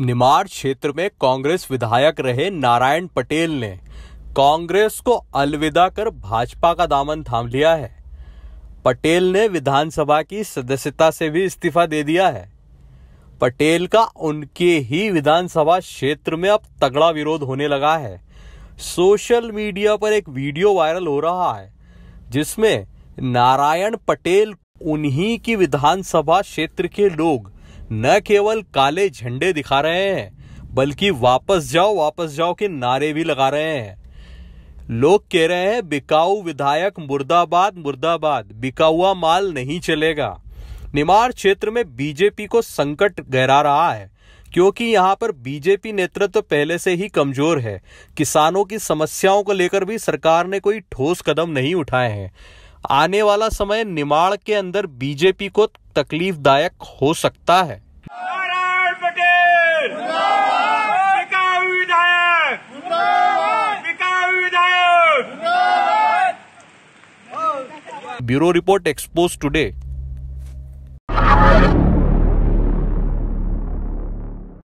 निमाड़ क्षेत्र में कांग्रेस विधायक रहे नारायण पटेल ने कांग्रेस को अलविदा कर भाजपा का दामन थाम लिया है पटेल ने विधानसभा की सदस्यता से भी इस्तीफा दे दिया है पटेल का उनके ही विधानसभा क्षेत्र में अब तगड़ा विरोध होने लगा है सोशल मीडिया पर एक वीडियो वायरल हो रहा है जिसमें नारायण पटेल उन्हीं की विधानसभा क्षेत्र के लोग न केवल काले झंडे दिखा रहे हैं बल्कि वापस जाओ वापस जाओ के नारे भी लगा रहे हैं लोग कह रहे हैं बिकाऊ विधायक मुर्दाबाद मुर्दाबाद बिकाउआ माल नहीं चलेगा निमाड़ क्षेत्र में बीजेपी को संकट गहरा रहा है क्योंकि यहाँ पर बीजेपी नेतृत्व पहले से ही कमजोर है किसानों की समस्याओं को लेकर भी सरकार ने कोई ठोस कदम नहीं उठाए हैं आने वाला समय निमाड़ के अंदर बीजेपी को तकलीफ दायक हो सकता है ब्यूरो रिपोर्ट एक्सपोज टुडे